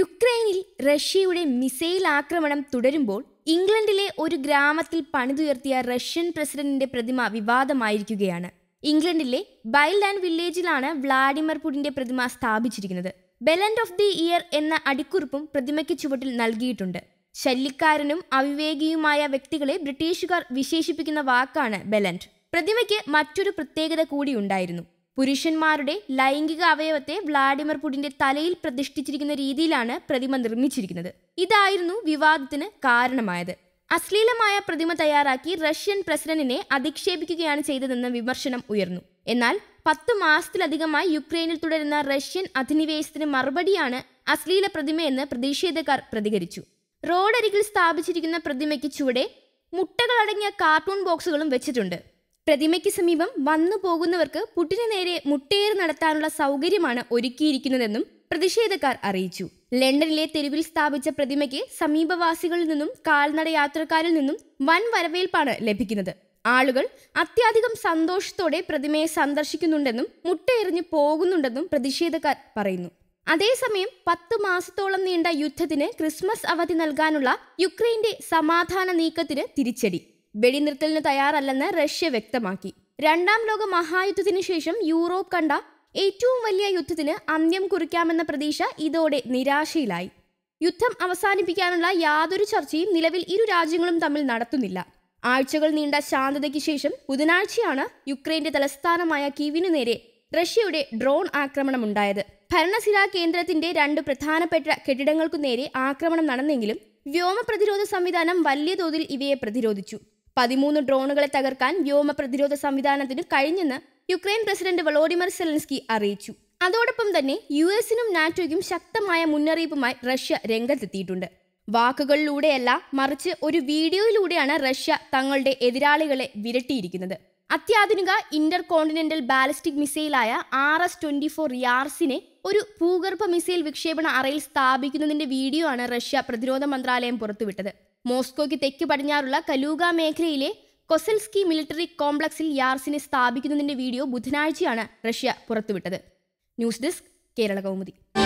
യുക്രൈനിൽ റഷ്യയുടെ മിസൈൽ ആക്രമണം തുടരുമ്പോൾ ഇംഗ്ലണ്ടിലെ ഒരു ഗ്രാമത്തിൽ പണിതുയർത്തിയ റഷ്യൻ പ്രസിഡന്റിന്റെ പ്രതിമ വിവാദമായിരിക്കുകയാണ് ഇംഗ്ലണ്ടിലെ ബൈൽഡാൻ വില്ലേജിലാണ് വ്ളാഡിമർ പുടിന്റെ പ്രതിമ സ്ഥാപിച്ചിരിക്കുന്നത് ബെലൻഡ് ഓഫ് ദി ഇയർ എന്ന അടിക്കുറിപ്പും പ്രതിമയ്ക്ക് ചുവട്ടിൽ നൽകിയിട്ടുണ്ട് ശല്യക്കാരനും അവിവേകിയുമായ വ്യക്തികളെ ബ്രിട്ടീഷുകാർ വിശേഷിപ്പിക്കുന്ന വാക്കാണ് ബെലൻഡ് പ്രതിമയ്ക്ക് മറ്റൊരു പ്രത്യേകത കൂടിയുണ്ടായിരുന്നു പുരുഷന്മാരുടെ ലൈംഗിക അവയവത്തെ വ്ളാഡിമിർ പുടിന്റെ തലയിൽ പ്രതിഷ്ഠിച്ചിരിക്കുന്ന രീതിയിലാണ് പ്രതിമ നിർമ്മിച്ചിരിക്കുന്നത് ഇതായിരുന്നു വിവാദത്തിന് കാരണമായത് അശ്ലീലമായ പ്രതിമ തയ്യാറാക്കി റഷ്യൻ പ്രസിഡന്റിനെ അധിക്ഷേപിക്കുകയാണ് ചെയ്തതെന്ന വിമർശനം ഉയർന്നു എന്നാൽ പത്ത് മാസത്തിലധികമായി യുക്രൈനിൽ തുടരുന്ന റഷ്യൻ അധിനിവേശത്തിന് മറുപടിയാണ് അശ്ലീല പ്രതിമയെന്ന് പ്രതിഷേധക്കാർ പ്രതികരിച്ചു റോഡരികിൽ സ്ഥാപിച്ചിരിക്കുന്ന പ്രതിമയ്ക്ക് ചുവടെ മുട്ടകളടങ്ങിയ കാർട്ടൂൺ ബോക്സുകളും വെച്ചിട്ടുണ്ട് പ്രതിമയ്ക്ക് സമീപം വന്നു പോകുന്നവർക്ക് പുട്ടിനു നേരെ മുട്ടേർ നടത്താനുള്ള സൗകര്യമാണ് ഒരുക്കിയിരിക്കുന്നതെന്നും പ്രതിഷേധക്കാർ അറിയിച്ചു ലണ്ടനിലെ തെരുവിൽ സ്ഥാപിച്ച പ്രതിമയ്ക്ക് സമീപവാസികളിൽ നിന്നും കാൽനട യാത്രക്കാരിൽ നിന്നും വൻ വരവേൽപ്പാണ് ലഭിക്കുന്നത് ആളുകൾ അത്യാധികം സന്തോഷത്തോടെ പ്രതിമയെ സന്ദർശിക്കുന്നുണ്ടെന്നും മുട്ടയെറിഞ്ഞു പോകുന്നുണ്ടെന്നും പ്രതിഷേധക്കാർ പറയുന്നു അതേസമയം പത്ത് മാസത്തോളം നീണ്ട യുദ്ധത്തിന് ക്രിസ്മസ് അവധി നൽകാനുള്ള യുക്രൈന്റെ സമാധാന നീക്കത്തിന് തിരിച്ചടി വെടിനിർത്തലിന് തയ്യാറല്ലെന്ന് റഷ്യ വ്യക്തമാക്കി രണ്ടാം ലോക മഹായുദ്ധത്തിനു ശേഷം യൂറോപ്പ് കണ്ട ഏറ്റവും വലിയ യുദ്ധത്തിന് അന്ത്യം കുറിക്കാമെന്ന പ്രതീക്ഷ ഇതോടെ നിരാശയിലായി യുദ്ധം അവസാനിപ്പിക്കാനുള്ള യാതൊരു ചർച്ചയും നിലവിൽ ഇരു രാജ്യങ്ങളും തമ്മിൽ നടത്തുന്നില്ല ആഴ്ചകൾ നീണ്ട ശാന്തതയ്ക്ക് ശേഷം ബുധനാഴ്ചയാണ് യുക്രൈന്റെ തലസ്ഥാനമായ കീവിനു നേരെ റഷ്യയുടെ ഡ്രോൺ ആക്രമണം ഉണ്ടായത് ഭരണസിരാ കേന്ദ്രത്തിന്റെ രണ്ട് പ്രധാനപ്പെട്ട കെട്ടിടങ്ങൾക്കു നേരെ ആക്രമണം നടന്നെങ്കിലും വ്യോമ പ്രതിരോധ സംവിധാനം വലിയ തോതിൽ ഇവയെ പ്രതിരോധിച്ചു പതിമൂന്ന് ഡ്രോണുകളെ തകർക്കാൻ വ്യോമ പ്രതിരോധ സംവിധാനത്തിന് കഴിഞ്ഞെന്ന് യുക്രൈൻ പ്രസിഡന്റ് വളോഡിമർ സെലൻസ്കി അറിയിച്ചു അതോടൊപ്പം തന്നെ യു എസിനും നാറ്റോയ്ക്കും ശക്തമായ മുന്നറിയിപ്പുമായി റഷ്യ രംഗത്തെത്തിയിട്ടുണ്ട് വാക്കുകളിലൂടെയല്ല മറിച്ച് ഒരു വീഡിയോയിലൂടെയാണ് റഷ്യ തങ്ങളുടെ എതിരാളികളെ വിരട്ടിയിരിക്കുന്നത് അത്യാധുനിക ഇന്റർ കോണ്ടിനെന്റൽ ബാലിസ്റ്റിക് മിസൈലായ ആർ എസ് ട്വന്റി ഫോർ യാർസിനെ ഒരു ഭൂഗർഭ മിസൈൽ വിക്ഷേപണ അറയിൽ സ്ഥാപിക്കുന്നതിന്റെ വീഡിയോ ആണ് റഷ്യ പ്രതിരോധ മന്ത്രാലയം പുറത്തുവിട്ടത് മോസ്കോയ്ക്ക് തെക്ക് പടിഞ്ഞാറുള്ള കലൂഗ മേഖലയിലെ കൊസൽസ്കി മിലിറ്ററി കോംപ്ലക്സിൽ യാർസിനെ സ്ഥാപിക്കുന്നതിന്റെ വീഡിയോ ബുധനാഴ്ചയാണ് റഷ്യ പുറത്തുവിട്ടത് ന്യൂസ് ഡെസ്ക് കേരള കൗമുദി